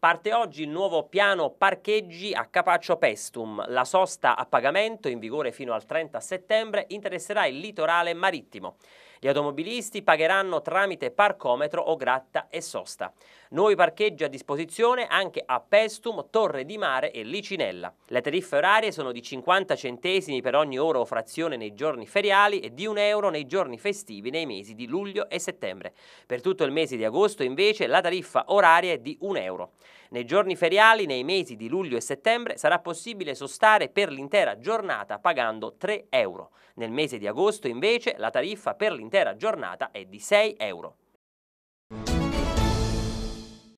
Parte oggi il nuovo piano parcheggi a Capaccio Pestum. La sosta a pagamento, in vigore fino al 30 settembre, interesserà il litorale marittimo. Gli automobilisti pagheranno tramite parcometro o gratta e sosta. Nuovi parcheggi a disposizione anche a Pestum, Torre di Mare e Licinella. Le tariffe orarie sono di 50 centesimi per ogni ora o frazione nei giorni feriali e di 1 euro nei giorni festivi nei mesi di luglio e settembre. Per tutto il mese di agosto invece la tariffa oraria è di 1 euro. Nei giorni feriali, nei mesi di luglio e settembre, sarà possibile sostare per l'intera giornata pagando 3 euro. Nel mese di agosto, invece, la tariffa per l'intera giornata è di 6 euro.